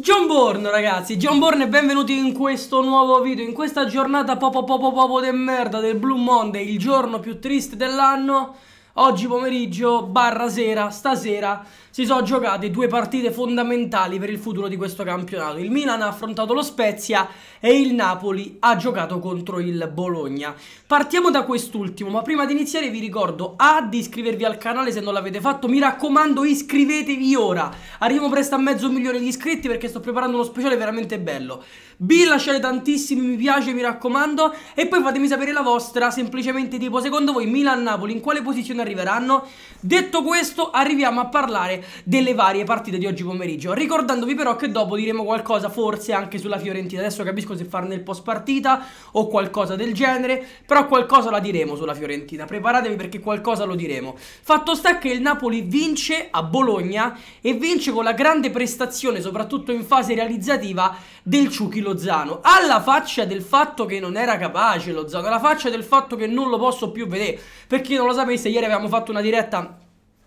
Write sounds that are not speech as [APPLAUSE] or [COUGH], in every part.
John Bourne ragazzi, John Bourne e benvenuti in questo nuovo video, in questa giornata popo popo popo de merda del Blue Monday, il giorno più triste dell'anno Oggi pomeriggio, barra sera, stasera si sono giocate due partite fondamentali per il futuro di questo campionato. Il Milan ha affrontato lo Spezia e il Napoli ha giocato contro il Bologna. Partiamo da quest'ultimo, ma prima di iniziare vi ricordo A di iscrivervi al canale se non l'avete fatto. Mi raccomando iscrivetevi ora. Arriviamo presto a mezzo milione di iscritti perché sto preparando uno speciale veramente bello. B lasciate tantissimi mi piace mi raccomando e poi fatemi sapere la vostra semplicemente tipo secondo voi Milan-Napoli in quale posizione arriveranno detto questo arriviamo a parlare delle varie partite di oggi pomeriggio ricordandovi però che dopo diremo qualcosa forse anche sulla Fiorentina adesso capisco se farne il post partita o qualcosa del genere però qualcosa la diremo sulla Fiorentina preparatevi perché qualcosa lo diremo fatto sta che il Napoli vince a Bologna e vince con la grande prestazione soprattutto in fase realizzativa del Ciuchilo Lozano, alla faccia del fatto che non era capace Lozano, alla faccia del fatto che non lo posso più vedere. Per chi non lo sapesse, ieri avevamo fatto una diretta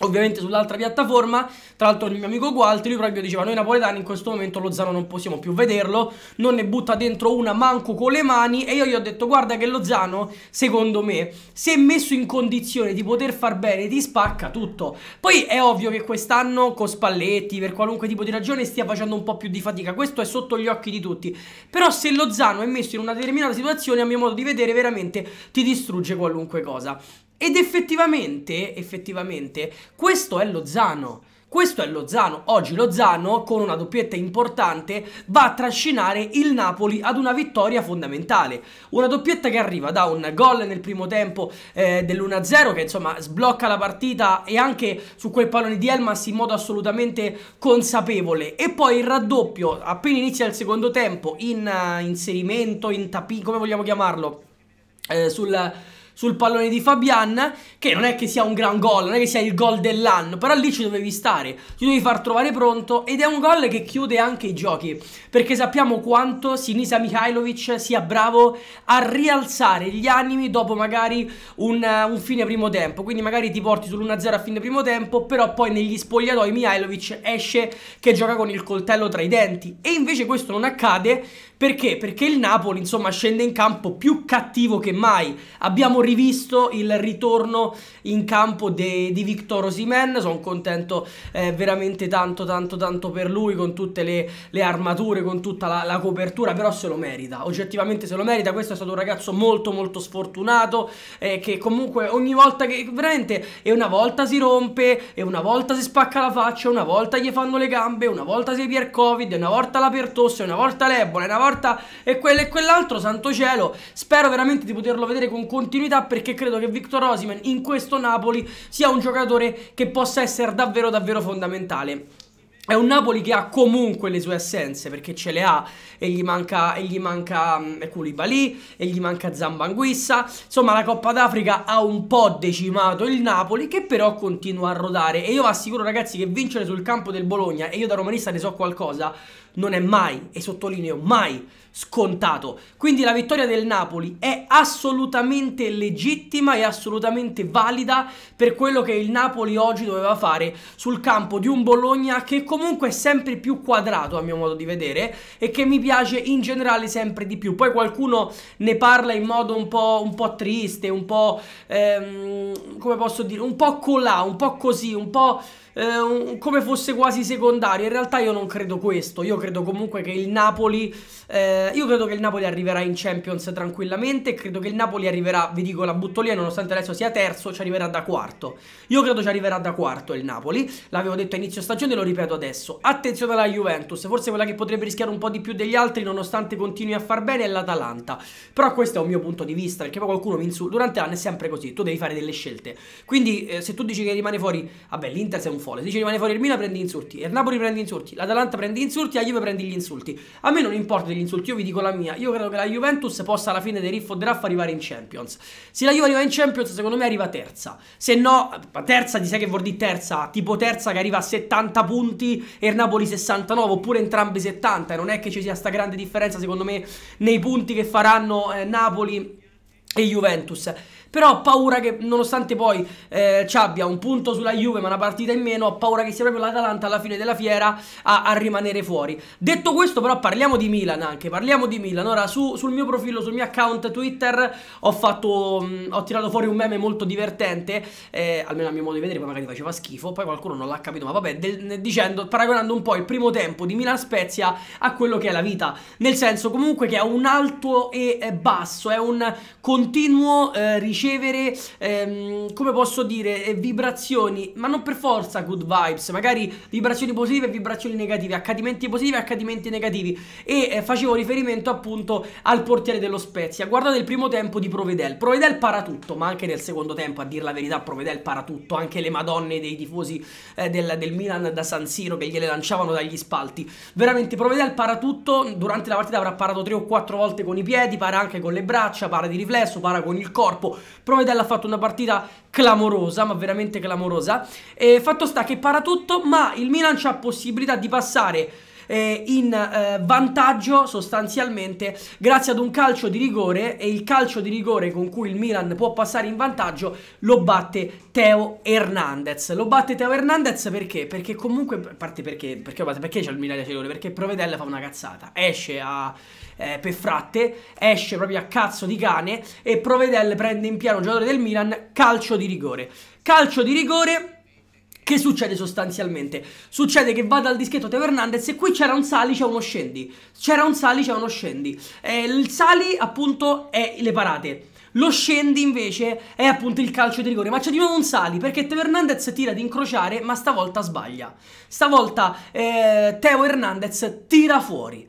Ovviamente sull'altra piattaforma, tra l'altro il mio amico Gualti, lui proprio diceva noi napoletani in questo momento Lozano non possiamo più vederlo, non ne butta dentro una manco con le mani e io gli ho detto guarda che Lozano secondo me se messo in condizione di poter far bene ti spacca tutto. Poi è ovvio che quest'anno con Spalletti per qualunque tipo di ragione stia facendo un po' più di fatica, questo è sotto gli occhi di tutti, però se Lozano è messo in una determinata situazione a mio modo di vedere veramente ti distrugge qualunque cosa. Ed effettivamente, effettivamente, questo è Lozano. Questo è Lozano. Oggi Lozano, con una doppietta importante, va a trascinare il Napoli ad una vittoria fondamentale. Una doppietta che arriva da un gol nel primo tempo eh, dell'1-0, che insomma sblocca la partita e anche su quel pallone di Elmas in modo assolutamente consapevole. E poi il raddoppio, appena inizia il secondo tempo, in uh, inserimento, in tapì, come vogliamo chiamarlo, eh, sul sul pallone di Fabian, che non è che sia un gran gol, non è che sia il gol dell'anno, però lì ci dovevi stare, ti dovevi far trovare pronto ed è un gol che chiude anche i giochi, perché sappiamo quanto Sinisa Mikhailovic sia bravo a rialzare gli animi dopo magari un, un fine primo tempo, quindi magari ti porti sull'1-0 a fine primo tempo, però poi negli spogliatoi Mikhailovic esce che gioca con il coltello tra i denti e invece questo non accade perché? Perché il Napoli, insomma, scende in campo più cattivo che mai. Abbiamo rivisto il ritorno in campo de, di Victor Osimen, sono contento eh, veramente tanto, tanto, tanto per lui, con tutte le, le armature, con tutta la, la, copertura, però se lo merita, oggettivamente se lo merita. Questo è stato un ragazzo molto, molto sfortunato, eh, che comunque ogni volta che, veramente, e una volta si rompe, e una volta si spacca la faccia, una volta gli fanno le gambe, una volta si è Covid, una volta la pertosse, una volta l'ebola, una volta Orta e quello e quell'altro, santo cielo. Spero veramente di poterlo vedere con continuità perché credo che Victor Osimen in questo Napoli sia un giocatore che possa essere davvero davvero fondamentale. È un Napoli che ha comunque le sue assenze perché ce le ha e gli manca, e gli manca mm, Koulibaly e gli manca Zambanguissa. Insomma la Coppa d'Africa ha un po' decimato il Napoli che però continua a rodare e io vi assicuro ragazzi che vincere sul campo del Bologna e io da romanista ne so qualcosa non è mai, e sottolineo mai, scontato. Quindi la vittoria del Napoli è assolutamente legittima e assolutamente valida per quello che il Napoli oggi doveva fare sul campo di un Bologna che comunque è sempre più quadrato a mio modo di vedere e che mi piace in generale sempre di più. Poi qualcuno ne parla in modo un po', un po triste, un po' ehm, come posso dire, un po' colà, un po' così, un po' eh, un, come fosse quasi secondario. In realtà io non credo questo. Io credo comunque che il Napoli. Eh, io credo che il Napoli arriverà in Champions tranquillamente. Credo che il Napoli arriverà, vi dico, la buttolina, nonostante adesso sia terzo, ci arriverà da quarto. Io credo ci arriverà da quarto il Napoli. L'avevo detto a inizio stagione e lo ripeto adesso. Attenzione alla Juventus, forse quella che potrebbe rischiare un po' di più degli altri, nonostante continui a far bene, è l'Atalanta. Però questo è un mio punto di vista, perché poi qualcuno mi insulta. Durante l'anno è sempre così, tu devi fare delle scelte. Quindi eh, se tu dici che rimane fuori, vabbè, l'Inter è un folle. Se ci rimane fuori il Milan prende insulti, il Napoli prendi insulti, l'Atalanta prende insulti, la Juve prendi gli insulti. A me non importa degli insulti, io vi dico la mia. Io credo che la Juventus possa alla fine del riff o draft arrivare in Champions. Se la Juve arriva in Champions, secondo me arriva terza. Se no, terza, di sai che vuol dire terza, tipo terza che arriva a 70 punti e il Napoli 69 oppure entrambi 70 e non è che ci sia sta grande differenza secondo me nei punti che faranno eh, Napoli e Juventus. Però ho paura che, nonostante poi eh, ci abbia un punto sulla Juve ma una partita in meno, ho paura che sia proprio l'Atalanta alla fine della fiera a, a rimanere fuori. Detto questo però parliamo di Milan anche, parliamo di Milan. Ora su, sul mio profilo, sul mio account Twitter ho, fatto, mh, mm, ho tirato fuori un meme molto divertente, eh, almeno a mio modo di vedere, poi magari faceva schifo, poi qualcuno non l'ha capito, ma vabbè, del, dicendo, paragonando un po' il primo tempo di Milan Spezia a quello che è la vita. Nel senso comunque che è un alto e basso, è un continuo eh, ricerca ricevere, ehm, come posso dire, eh, vibrazioni, ma non per forza good vibes, magari vibrazioni positive e vibrazioni negative, accadimenti positivi e accadimenti negativi. E eh, facevo riferimento appunto al portiere dello Spezia. Guardate il primo tempo di Provedel. Provedel para tutto, ma anche nel secondo tempo, a dir la verità, Provedel para tutto, anche le madonne dei tifosi eh, del, del, Milan da San Siro che gliele lanciavano dagli spalti. Veramente Provedel para tutto, durante la partita avrà parato tre o quattro volte con i piedi, para anche con le braccia, para di riflesso, para con il corpo, Provedella ha fatto una partita clamorosa, ma veramente clamorosa. E fatto sta che para tutto, ma il Milan ha possibilità di passare eh, in eh, vantaggio sostanzialmente grazie ad un calcio di rigore e il calcio di rigore con cui il Milan può passare in vantaggio lo batte Teo Hernandez. Lo batte Teo Hernandez perché? Perché comunque, a parte perché, perché, perché c'è il Milan di rigore? Perché Provedella fa una cazzata, esce a eh, Peffratte, esce proprio a cazzo di cane e Provedel prende in piano un giocatore del Milan, calcio di rigore. Calcio di rigore che succede sostanzialmente? Succede che va dal dischetto Teo Hernandez e qui c'era un Sali, c'è uno scendi. C'era un Sali, c'è uno scendi. Eh, il Sali appunto è le parate. Lo scendi invece è appunto il calcio di rigore, ma c'è di nuovo un Sali perché Teo Hernandez tira ad incrociare ma stavolta sbaglia. Stavolta eh, Teo Hernandez tira fuori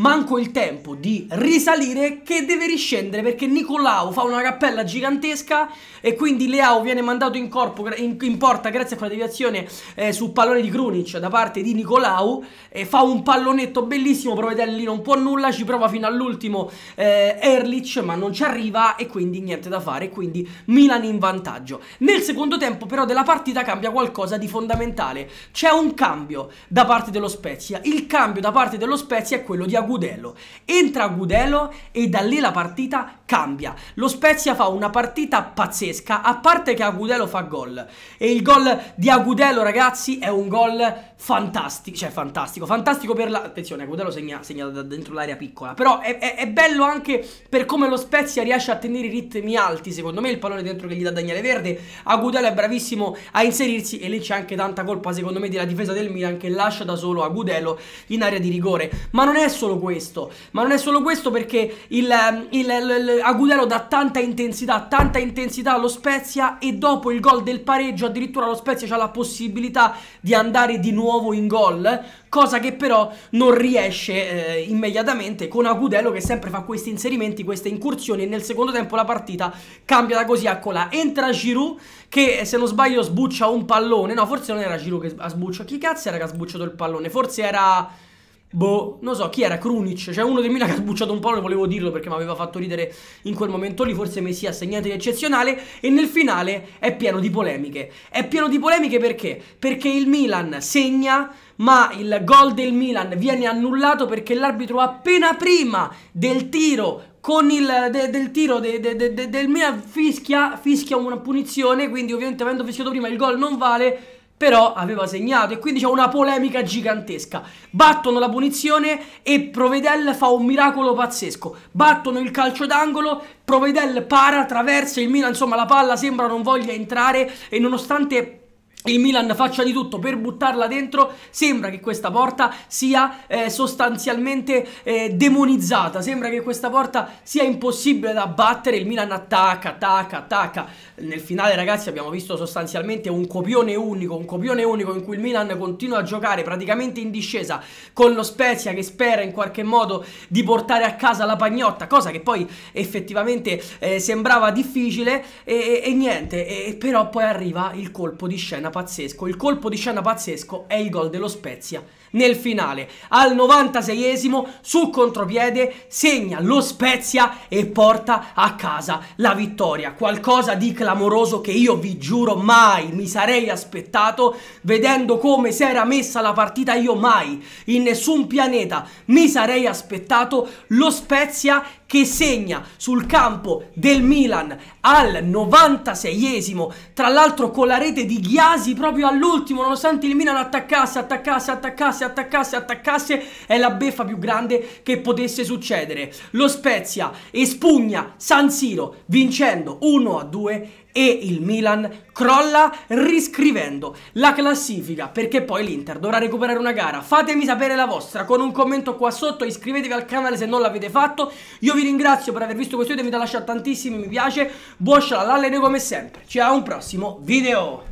manco il tempo di risalire che deve riscendere perché Nicolau fa una cappella gigantesca e quindi Leao viene mandato in, corpo, in, in porta grazie a quella deviazione eh, sul pallone di Krunic da parte di Nicolau e fa un pallonetto bellissimo, Provedelli non può nulla, ci prova fino all'ultimo eh, Erlich ma non ci arriva e quindi niente da fare, quindi Milan in vantaggio. Nel secondo tempo però della partita cambia qualcosa di fondamentale, c'è un cambio da parte dello Spezia, il cambio da parte dello Spezia è quello di Agüero Gudelo. Entra Gudelo e da lì la partita cambia. Lo Spezia fa una partita pazzesca, a parte che Agudelo fa gol. E il gol di Agudelo, ragazzi, è un gol fantastico, cioè fantastico, fantastico per la... Attenzione, Agudelo segna, segna da dentro l'area piccola, però è, è, è, bello anche per come lo Spezia riesce a tenere i ritmi alti, secondo me, il pallone dentro che gli dà Daniele Verde. Agudelo è bravissimo a inserirsi e lì c'è anche tanta colpa, secondo me, della difesa del Milan che lascia da solo Agudelo in area di rigore. Ma non è solo solo questo, ma non è solo questo perché il, ehm, il, il, Agudero dà tanta intensità, tanta intensità allo Spezia e dopo il gol del pareggio addirittura lo Spezia ha la possibilità di andare di nuovo in gol, cosa che però non riesce eh, immediatamente con Agudelo che sempre fa questi inserimenti, queste incursioni e nel secondo tempo la partita cambia da così a colà. Entra Giroud che eh, se non sbaglio sbuccia un pallone, no forse non era Giroud che ha sbucciato, chi cazzo era che ha sbucciato il pallone? Forse era... Boh, non so, chi era? Krunic, cioè uno del Milan [LAUGHS] che ha sbucciato un po', non volevo dirlo perché mi aveva fatto ridere in quel momento lì, forse Messia ha niente di eccezionale e nel finale è pieno di polemiche. È pieno di polemiche perché? Perché il Milan segna, ma il gol del Milan viene annullato perché l'arbitro appena prima del tiro con il de, del tiro de, de, del Milan fischia, fischia una punizione, quindi ovviamente avendo fischiato prima il gol non vale però aveva segnato e quindi c'è una polemica gigantesca. Battono la punizione e Provedel fa un miracolo pazzesco. Battono il calcio d'angolo, Provedel para, traversa il Milan, insomma la palla sembra non voglia entrare e nonostante il Milan faccia di tutto per buttarla dentro, sembra che questa porta sia eh, sostanzialmente eh, demonizzata, sembra che questa porta sia impossibile da battere, il Milan attacca, attacca, attacca. Nel finale ragazzi abbiamo visto sostanzialmente un copione unico, un copione unico in cui il Milan continua a giocare praticamente in discesa con lo Spezia che spera in qualche modo di portare a casa la pagnotta, cosa che poi effettivamente eh, sembrava difficile e, e, e niente, e, però poi arriva il colpo di scena scena pazzesco, il colpo di scena pazzesco è il gol dello Spezia nel finale. Al 96esimo su contropiede segna lo Spezia e porta a casa la vittoria. Qualcosa di clamoroso che io vi giuro mai mi sarei aspettato vedendo come si era messa la partita io mai in nessun pianeta mi sarei aspettato lo Spezia che segna sul campo del Milan al 96esimo tra l'altro con la rete di Ghiasi quasi proprio all'ultimo, nonostante il Milan attaccasse, attaccasse, attaccasse, attaccasse, attaccasse, è la beffa più grande che potesse succedere. Lo Spezia espugna San Siro vincendo 1 a 2 e il Milan crolla riscrivendo la classifica perché poi l'Inter dovrà recuperare una gara fatemi sapere la vostra con un commento qua sotto iscrivetevi al canale se non l'avete fatto io vi ringrazio per aver visto questo video mi da lasciare tantissimi mi piace buon shalala e noi come sempre ci a un prossimo video